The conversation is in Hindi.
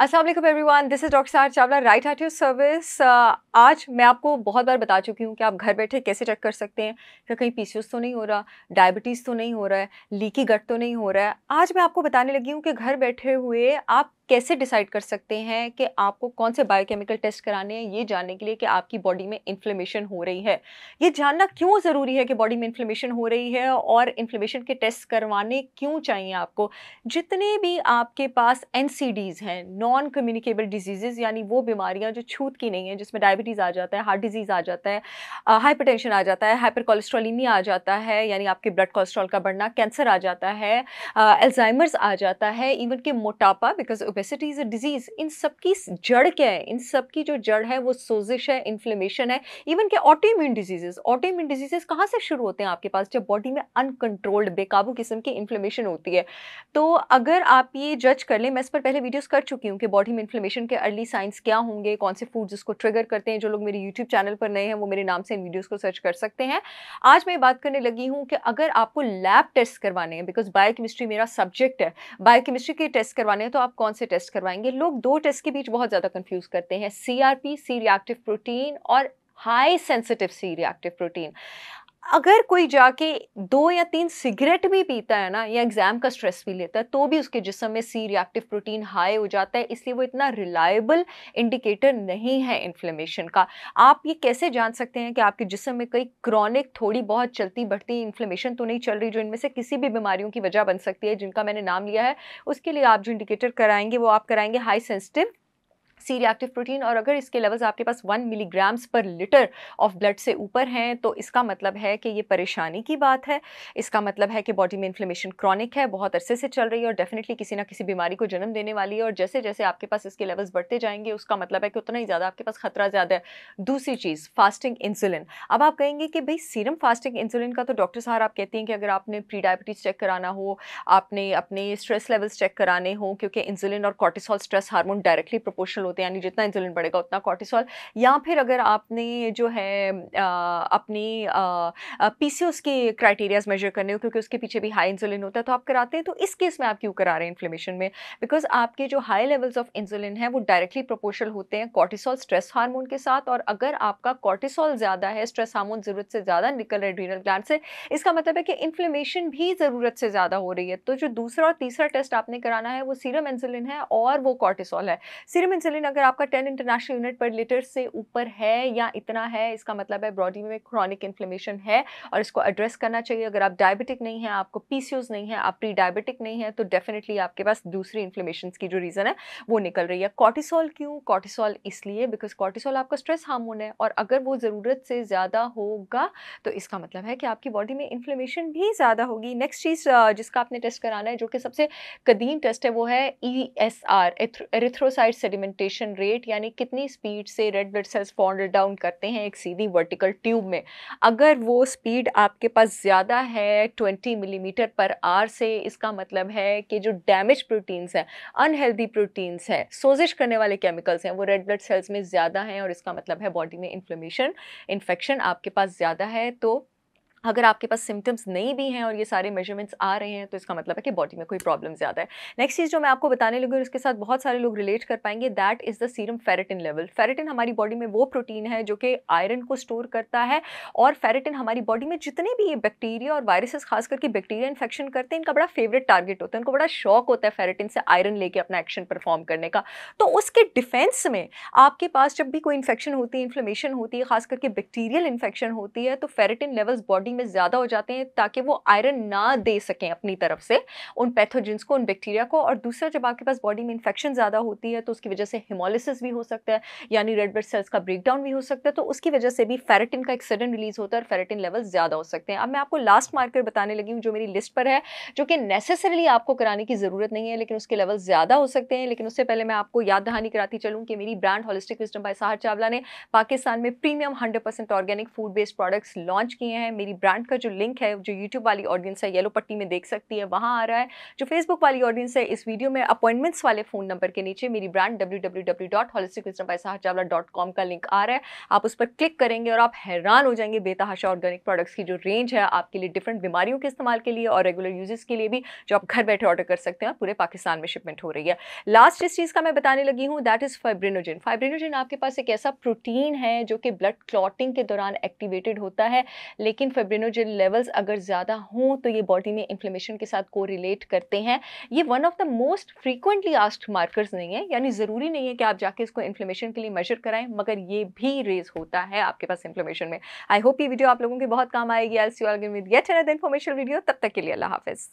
Aslam everyone this is doctor Sahar Chawla right at your service आज मैं आपको बहुत बार बता चुकी हूँ कि आप घर बैठे कैसे चेक कर सकते हैं कि कहीं पी तो नहीं हो रहा डायबिटीज़ तो नहीं हो रहा है लीकी गट तो नहीं हो रहा है आज मैं आपको बताने लगी हूँ कि घर बैठे हुए आप कैसे डिसाइड कर सकते हैं कि आपको कौन से बायोकेमिकल टेस्ट कराने हैं ये जानने के लिए कि आपकी बॉडी में इन्फ्लेमेशन हो रही है ये जानना क्यों ज़रूरी है कि बॉडी में इन्फ्लेमेशन हो रही है और इन्फ्लेमेशन के टेस्ट करवाने क्यों चाहिए आपको जितने भी आपके पास एन हैं नॉन कम्युनिकेबल डिजीज़ यानी वो बीमारियाँ जो छूत की नहीं हैं जिसमें डायबिटीज़ आ जाता है हार्ट डिजीज़ आ जाता है हाइपर आ जाता है हाइपर आ जाता है यानी आपके ब्लड कोलेस्ट्रॉल का बढ़ना कैंसर आ जाता है एल्जाइमर्स आ जाता है इवन के मोटापा because obesity is a disease इन सबकी जड़ क्या है इन सबकी जो जड़ है वो सोजिश है इन्फ्लेमेशन है इवन के ऑटोइम्यून डिजीजेस ऑटोइम्यून डिजीजेस कहाँ से शुरू होते हैं आपके पास जब बॉडी में अनकंट्रोल्ड बेकाबू किस्म की इन्फ्लेमेशन होती है तो अगर आप ये जज कर लें मैं इस पर पहले वीडियोज कर चुकी हूँ कि बॉडी में इन्फ्लेमेशन के अर्ली साइंस क्या होंगे कौन से फूड्स उसको ट्रिगर करते हैं जो लोग मेरे यूट्यूब चैनल पर नए हैं वो मेरे नाम से इन वीडियोज़ को सर्च कर सकते हैं आज मैं बात करने लगी हूँ कि अगर आपको लैब टेस्ट करवाने हैं बिकॉज बायोकेमिस्ट्री मेरा सब्जेक्ट है बायोकेमिस्ट्री के टेस्ट करवाने हैं तो आप कौन से टेस्ट करवाएंगे लोग दो टेस्ट के बीच बहुत ज़्यादा कंफ्यूज करते हैं C R P C reactive protein और high sensitive C reactive protein अगर कोई जाके दो या तीन सिगरेट भी पीता है ना या एग्ज़ाम का स्ट्रेस भी लेता है तो भी उसके जिसम में सी रिएक्टिव प्रोटीन हाई हो जाता है इसलिए वो इतना रिलायबल इंडिकेटर नहीं है इन्फ्लेमेशन का आप ये कैसे जान सकते हैं कि आपके जिसम में कई क्रॉनिक थोड़ी बहुत चलती बढ़ती इन्फ्लेमेशन तो नहीं चल रही जो इनमें से किसी भी बीमारियों की वजह बन सकती है जिनका मैंने नाम लिया है उसके लिए आप जो इंडिकेटर कराएंगे वो आप कराएंगे high sensitive C reactive protein और अगर इसके लेवल्स आपके पास one milligrams per litre of blood से ऊपर हैं तो इसका मतलब है कि ये परेशानी की बात है इसका मतलब है कि बॉडी में इन्फ्लेमेशन क्रॉनिक है बहुत अरसे से चल रही है और डेफिनेटली किसी ना किसी बीमारी को जन्म देने वाली है और जैसे जैसे आपके पास इसके लेवल्स बढ़ते जाएंगे उसका मतलब है कि उतना ही ज़्यादा आपके पास खतरा ज़्यादा है दूसरी चीज़ फास्टिंग इंसुलिन अब आप कहेंगे कि भाई सीरम फास्टिंग इंसुलिन का तो डॉक्टर साहब आप कहती हैं कि अगर आपने प्री डायबिटीज़ चेक कराना हो आपने अपने स्ट्रेस लेवल्स चेक कराने हों क्योंकि इंसुलिन और cortisol stress hormone directly proportional होते हैं यानी जितना इंसुलिन बढ़ेगा उतना कॉर्टिसोल या फिर अगर आपने जो है आ, अपनी पी सी उसके क्राइटेरियाज मेजर करने हो क्योंकि उसके पीछे भी हाई इंसुलिन होता है तो आप कराते हैं तो इस केस में आप क्यों करा रहे हैं इन्फ्लेमेशन में बिकॉज आपके जो हाई लेवल्स ऑफ इंसुलिन है वो डायरेक्टली प्रोपोर्शनल होते हैं कॉर्टिसोल स्ट्रेस हार्मोन के साथ और अगर आपका कॉर्टिसोल ज़्यादा है स्ट्रेस हार्मोन ज़रूरत से ज़्यादा निकल रहा है ग्लैंड से इसका मतलब है कि इन्फ्लेमेशन भी ज़रूरत से ज़्यादा हो रही है तो जो दूसरा और तीसरा टेस्ट आपने कराना है वो सीरम इंसुलिन है और वो कॉर्टिसोल है सीरम इंसुलिन यूरिन अगर आपका ten international unit per litre से ऊपर है या इतना है इसका मतलब है बॉडी में क्रॉनिक इन्फ्लेमेशन है और इसको एड्रेस करना चाहिए अगर आप डायबिटिक नहीं है आपको पी नहीं है आप प्री डायबिटिक नहीं है तो डेफिनेटली आपके पास दूसरी इन्फ्लेमेशन की जो रीज़न है वो निकल रही है कॉर्टिसोल क्यों कॉर्टिसोल इसलिए बिकॉज कॉर्टिसोल आपका स्ट्रेस हार्मोन है और अगर वो ज़रूरत से ज़्यादा होगा तो इसका मतलब है कि आपकी बॉडी में इन्फ्लेमेशन भी ज़्यादा होगी नेक्स्ट चीज़ जिसका आपने टेस्ट कराना है जो कि सबसे कदीम टेस्ट है वो है E S R erythrocyte sedimentation degradation rate यानी कितनी स्पीड से red blood cells fall down करते हैं एक सीधी वर्टिकल ट्यूब में अगर वो स्पीड आपके पास ज़्यादा है 20 मिलीमीटर पर आर से इसका मतलब है कि जो डैमेज प्रोटीन्स हैं अनहेल्दी प्रोटीन्स हैं सोजिश करने वाले केमिकल्स हैं वो रेड ब्लड सेल्स में ज़्यादा हैं और इसका मतलब है बॉडी में इन्फ्लेमेशन इन्फेक्शन आपके पास ज़्यादा है तो अगर आपके पास सिम्टम्स नहीं भी हैं और ये सारे मेजरमेंट्स आ रहे हैं तो इसका मतलब है कि बॉडी में कोई प्रॉब्लम ज़्यादा है नेक्स्ट चीज़ जो मैं आपको बताने लगी हूँ उसके साथ बहुत सारे लोग रिलेट कर पाएंगे that is the serum ferritin level ferritin हमारी बॉडी में वो प्रोटीन है जो कि आयरन को स्टोर करता है और फेरेटिन हमारी बॉडी में जितने भी ये बैक्टीरिया और वायरसेस खास करके बैक्टीरिया इन्फेक्शन करते हैं इनका बड़ा फेवरेट टारगेट होता है इनको बड़ा शौक होता है फेरेटिन से आयरन लेके अपना एक्शन परफॉर्म करने का तो उसके डिफेंस में आपके पास जब भी कोई इन्फेक्शन होती है इन्फ्लेमेशन होती है खास करके बैक्टीरियल इन्फेक्शन होती है तो फेरेटिन लेवल्स बॉडी बॉडी में ज़्यादा हो जाते हैं ताकि वो आयरन ना दे सकें अपनी तरफ से उन पैथोजेंस को उन बैक्टीरिया को और दूसरा जब आपके पास बॉडी में इन्फेक्शन ज़्यादा होती है तो उसकी वजह से हिमोलिसिस भी हो सकता है यानी रेड ब्लड सेल्स का ब्रेक भी हो सकता है तो उसकी वजह से भी फेरेटिन का एक सडन रिलीज होता है और फेरेटिन लेवल ज़्यादा हो सकते हैं अब मैं आपको लास्ट मार्कर बताने लगी हूँ जो मेरी लिस्ट पर है जो कि नेसेसरली आपको कराने की ज़रूरत नहीं है लेकिन उसके लेवल ज़्यादा हो सकते हैं लेकिन उससे पहले मैं आपको याद दहानी कराती चलूँ कि मेरी brand holistic wisdom by Sahar Chawla ने पाकिस्तान में premium hundred organic food based products launch किए हैं मेरी ब्रांड का जो लिंक है जो यूट्यूब वाली ऑडियंस है येलो पट्टी में देख सकती है वहाँ आ रहा है जो फेसबुक वाली ऑडियंस है इस वीडियो में अपॉइंटमेंट्स वाले फ़ोन नंबर के नीचे मेरी brand W W W dot com का लिंक आ रहा है आप उस पर क्लिक करेंगे और आप हैरान हो जाएंगे बेतहाशा ऑर्गेनिक प्रोडक्ट्स की जो रेंज है आपके लिए डिफरेंट बीमारियों के इस्तेमाल के लिए और रेगुलर यूजेस के लिए भी जो आप घर बैठे ऑर्डर कर सकते हैं पूरे पाकिस्तान में शिपमेंट हो रही है लास्ट जिस चीज़ का मैं बताने लगी हूँ दैट इज़ फाइब्रिनोजिन फाइब्रिनोजन आपके पास एक ऐसा प्रोटीन है जो कि ब्लड क्लॉटिंग के दौरान एक्टिवेटेड होता है लेकिन कार्बिनोजिन लेवल्स अगर ज़्यादा हों तो ये बॉडी में इन्फ्लेमेशन के साथ को रिलेट करते हैं ये one of the most frequently asked markers नहीं है यानी ज़रूरी नहीं है कि आप जाके इसको इन्फ्लेमेशन के लिए मेजर कराएं मगर ये भी रेज होता है आपके पास इन्फ्लेमेशन में आई होप ये वीडियो आप लोगों के बहुत काम आएगी I'll see all with that information video तब तक के लिए अल्लाह हाफिज़